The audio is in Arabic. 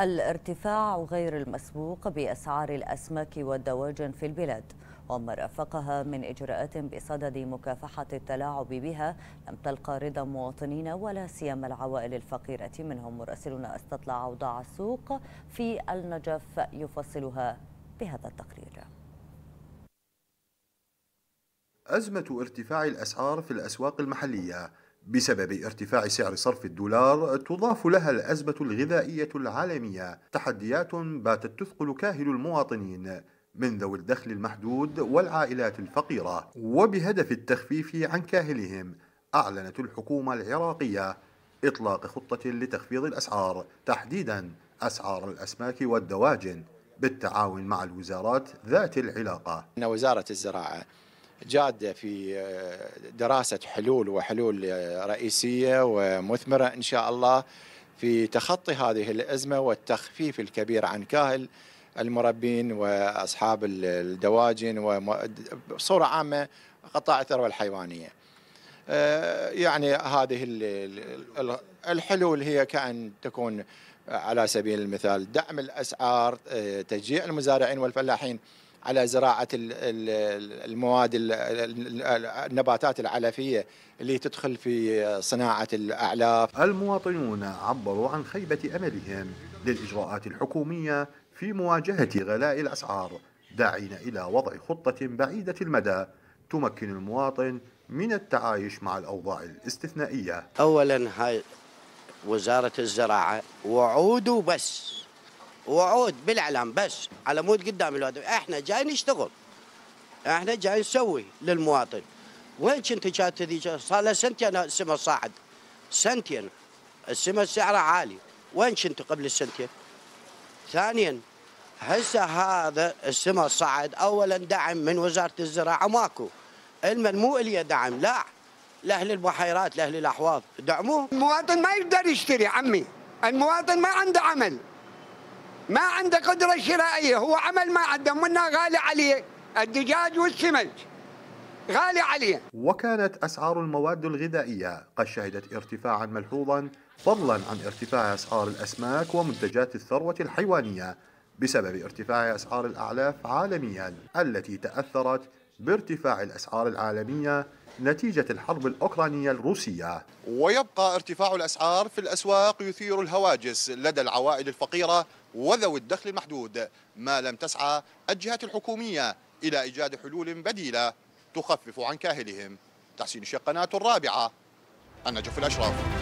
الارتفاع غير المسبوق بأسعار الأسماك والدواجن في البلاد وما رافقها من إجراءات بصدد مكافحة التلاعب بها لم تلقى رضا مواطنين ولا سيما العوائل الفقيرة منهم مراسلنا استطلع أوضاع السوق في النجف يفصلها بهذا التقرير أزمة ارتفاع الأسعار في الأسواق المحلية بسبب ارتفاع سعر صرف الدولار تضاف لها الأزمة الغذائية العالمية تحديات باتت تثقل كاهل المواطنين من ذوي الدخل المحدود والعائلات الفقيرة وبهدف التخفيف عن كاهلهم أعلنت الحكومة العراقية إطلاق خطة لتخفيض الأسعار تحديدا أسعار الأسماك والدواجن بالتعاون مع الوزارات ذات العلاقة إن وزارة الزراعة جادة في آه، دراسة حلول وحلول آه، رئيسية ومثمرة إن شاء الله في تخطي هذه الأزمة والتخفيف الكبير عن كاهل المربين وأصحاب الدواجن وبصورة عامة قطاع الثروة الحيوانية آه، يعني هذه الحلول هي كأن تكون على سبيل المثال دعم الأسعار تشجيع المزارعين والفلاحين على زراعه المواد النباتات العلفيه اللي تدخل في صناعه الاعلاف. المواطنون عبروا عن خيبه املهم للاجراءات الحكوميه في مواجهه غلاء الاسعار، داعين الى وضع خطه بعيده المدى تمكن المواطن من التعايش مع الاوضاع الاستثنائيه. اولا هاي وزاره الزراعه وعود وبس وعود بالاعلام بس على مود قدام الواد احنا جاي نشتغل احنا جاي نسوي للمواطن وين كنت كانت هذيك صار لها سنتين السما صاعد سنتين السما سعرها عالي وين كنت قبل السنتين؟ ثانيا هسه هذا السما صعد اولا دعم من وزاره الزراعه ماكو المن مو الي دعم لا لاهل البحيرات لاهل الاحواض دعموه المواطن ما يقدر يشتري عمي المواطن ما عنده عمل ما عنده قدرة شرائية هو عمل ما عنده منا غالي عليه الدجاج والسمنت غالي عليه وكانت أسعار المواد الغذائية قد شهدت ارتفاعا ملحوظا فضلا عن ارتفاع أسعار الأسماك ومنتجات الثروة الحيوانية بسبب ارتفاع أسعار الأعلاف عالميا التي تأثرت بارتفاع الأسعار العالمية نتيجة الحرب الأوكرانية الروسية ويبقى ارتفاع الأسعار في الأسواق يثير الهواجس لدى العوائل الفقيرة وذوي الدخل المحدود ما لم تسعى الجهات الحكومية إلى إيجاد حلول بديلة تخفف عن كاهلهم تحسين الشقنات الرابعة النجف الأشرف